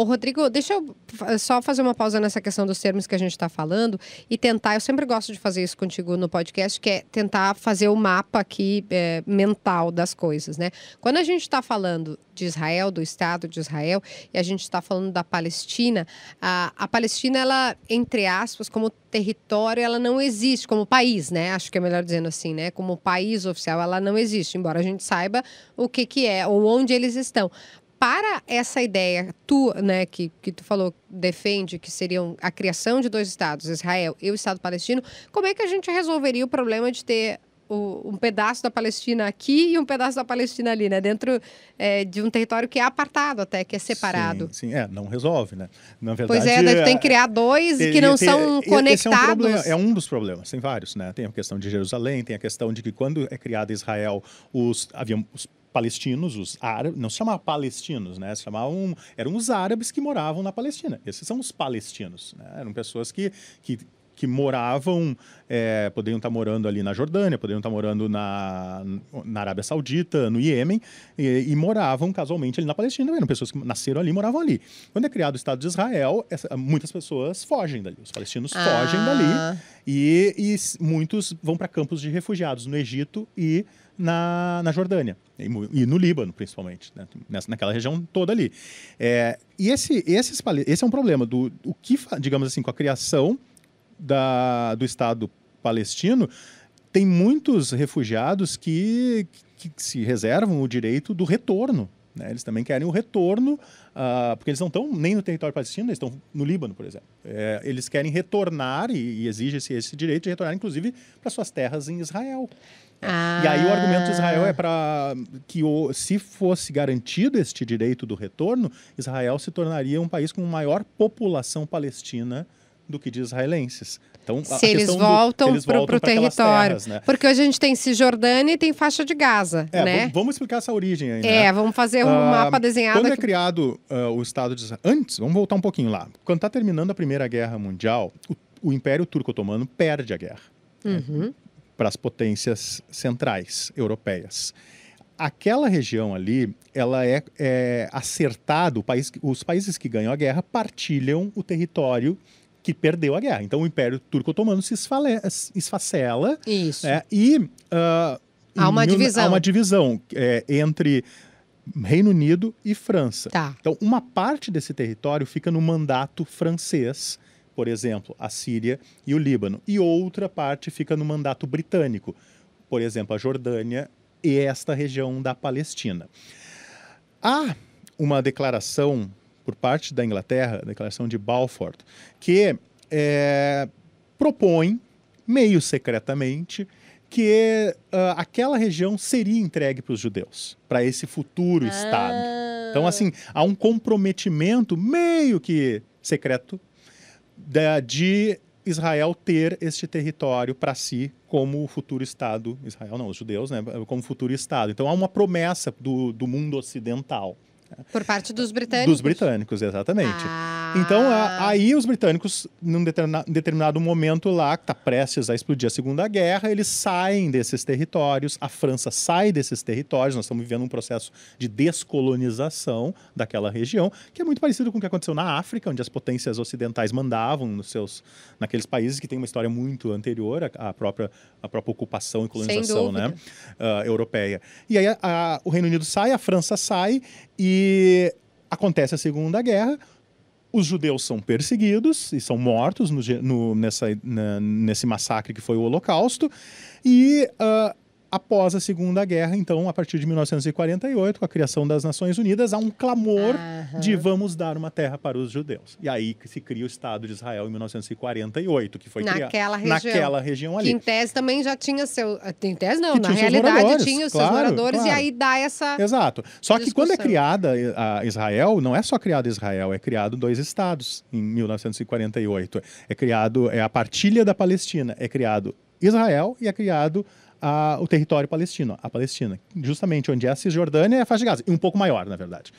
Ô, Rodrigo, deixa eu só fazer uma pausa nessa questão dos termos que a gente está falando e tentar. Eu sempre gosto de fazer isso contigo no podcast, que é tentar fazer o mapa aqui é, mental das coisas, né? Quando a gente está falando de Israel, do Estado de Israel, e a gente está falando da Palestina, a, a Palestina, ela, entre aspas, como território, ela não existe como país, né? Acho que é melhor dizendo assim, né? Como país oficial, ela não existe, embora a gente saiba o que, que é ou onde eles estão para essa ideia tu, né, que, que tu falou, defende que seriam a criação de dois estados, Israel e o Estado palestino, como é que a gente resolveria o problema de ter o, um pedaço da Palestina aqui e um pedaço da Palestina ali, né? Dentro é, de um território que é apartado até, que é separado. Sim, sim. é, não resolve, né? Na verdade, pois é, tem que é, criar dois é, que não são conectados. É um, problema, é um dos problemas, tem vários, né? Tem a questão de Jerusalém, tem a questão de que quando é criada Israel, os, havia, os palestinos, os árabes, não se chamava palestinos, né? Se chamavam, eram os árabes que moravam na Palestina. Esses são os palestinos, né? Eram pessoas que, que que moravam, é, poderiam estar morando ali na Jordânia, poderiam estar morando na, na Arábia Saudita, no Iêmen, e, e moravam casualmente ali na Palestina. Eram pessoas que nasceram ali moravam ali. Quando é criado o Estado de Israel, essa, muitas pessoas fogem dali. Os palestinos ah. fogem dali e, e muitos vão para campos de refugiados no Egito e na, na Jordânia e, no Líbano, principalmente, né? Nessa, naquela região toda ali. É, e esse, esse, esse é um problema do o que, digamos assim, com a criação da, do Estado palestino, tem muitos refugiados que, que se reservam o direito do retorno. Né? Eles também querem o retorno, uh, porque eles não estão nem no território palestino, eles estão no Líbano, por exemplo. É, eles querem retornar e, e exige-se esse direito de retornar, inclusive, para suas terras em Israel. Ah. E aí o ah. argumento de Israel é para que o, se fosse garantido este direito do retorno, Israel se tornaria um país com maior população palestina do que de israelenses. Então, se eles voltam para o território. Terras, né? Porque hoje a gente tem Cisjordânia e tem faixa de Gaza. É, né? Vamos explicar essa origem aí. É, né? É, vamos fazer um ah, mapa desenhado. Quando é criado uh, o Estado de Israel. Antes, vamos voltar um pouquinho lá. Quando está terminando a Primeira Guerra Mundial, o, o Império Turco Otomano perde a guerra né? uhum. né? para as potências centrais europeias aquela região ali, ela é, é acertado, país, os países que ganham a guerra partilham o território que perdeu a guerra. Então o Império Turco-Otomano se esfale, esfacela. Isso. É, E. Uh, há uma mil, divisão. Há uma divisão é, entre. Reino Unido e França. Tá. Então, uma parte desse território fica no mandato francês, por exemplo, a Síria e o Líbano, e outra parte fica no mandato britânico, por exemplo, a Jordânia e esta região da Palestina. Há uma declaração por parte da Inglaterra, a Declaração de Balfour, que é, propõe, meio secretamente, que uh, aquela região seria entregue para os judeus, para esse futuro ah. Estado. Então, assim, há um comprometimento meio que secreto de Israel ter este território para si como o futuro Estado. Israel não, os judeus, né? Como futuro Estado. Então, há uma promessa do, do mundo ocidental. Por parte dos britânicos? Dos britânicos, exatamente. Ah. Então, a, ah. aí os britânicos, num determinado, determinado momento lá, que está prestes a explodir a Segunda Guerra, eles saem desses territórios, a França sai desses territórios, nós estamos vivendo um processo de descolonização daquela região, que é muito parecido com o que aconteceu na África, onde as potências ocidentais mandavam nos seus, naqueles países que têm uma história muito anterior à, própria, à própria ocupação e colonização né, uh, europeia. E aí a, a, o Reino Unido sai, a França sai e acontece a Segunda Guerra os judeus são perseguidos e são mortos no, no, nessa, na, nesse massacre que foi o Holocausto, e uh, após a Segunda Guerra, então, a partir de 1948, com a criação das Nações Unidas, há um clamor uhum. de vamos dar uma terra para os judeus. E aí que se cria o Estado de Israel em 1948, que foi naquela criado, região. naquela região ali. Que em tese também já tinha seu, eh, em tese não, que na realidade tinha os claro, seus moradores claro. e aí dá essa Exato. Só discussão. que quando é criada eh, a Israel, não é só criada Israel, é criado dois estados em 1948. É criado é a partilha da Palestina, é criado Israel e é criado a, o território palestino, a Palestina, justamente onde é a Cisjordânia e a faixa de Gaza, e um pouco maior, na verdade.